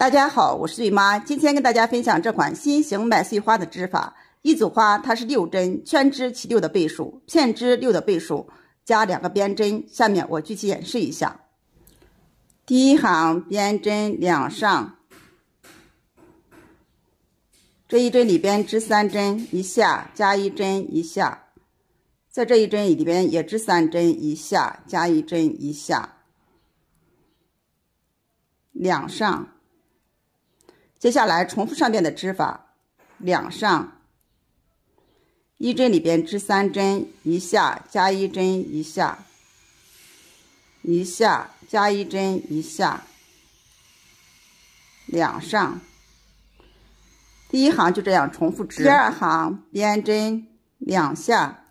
大家好，我是瑞妈，今天跟大家分享这款新型麦穗花的织法。一组花它是六针，圈织起六的倍数，片织六的倍数，加两个边针。下面我具体演示一下。第一行边针两上，这一针里边织三针一下，加一针一下，在这一针里边也织三针一下，加一针一下，两上。接下来重复上边的织法，两上一针里边织三针，一下加一针，一下一下加一针，一下两上。第一行就这样重复织。第二行边针两下，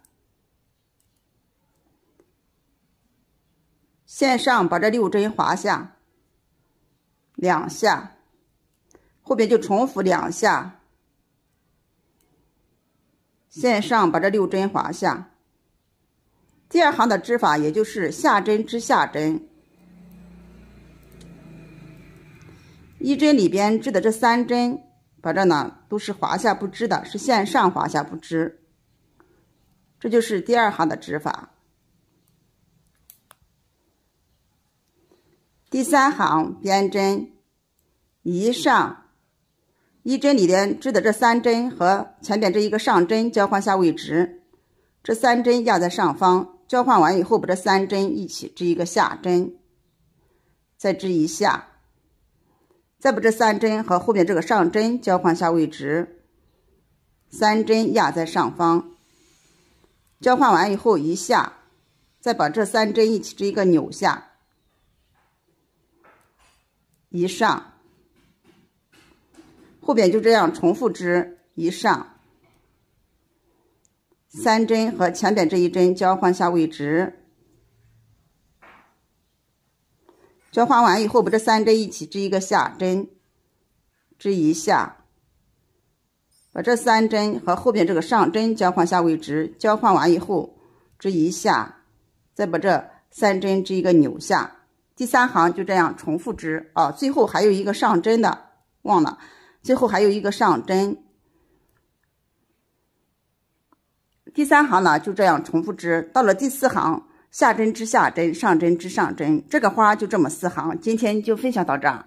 线上把这六针划下，两下。后边就重复两下，线上把这六针划下。第二行的织法也就是下针织下针，一针里边织的这三针，把这呢都是划下不织的，是线上划下不织。这就是第二行的织法。第三行边针，一上。一针里边织的这三针和前边这一个上针交换下位置，这三针压在上方。交换完以后，把这三针一起织一个下针，再织一下。再把这三针和后面这个上针交换下位置，三针压在上方。交换完以后，一下，再把这三针一起织一个扭下，一上。后边就这样重复织一上三针和前边这一针交换下位置，交换完以后把这三针一起织一个下针，织一下。把这三针和后边这个上针交换下位置，交换完以后织一下，再把这三针织一个扭下。第三行就这样重复织啊，最后还有一个上针的，忘了。最后还有一个上针，第三行呢就这样重复织，到了第四行下针织下针，上针织上针，这个花就这么四行，今天就分享到这儿。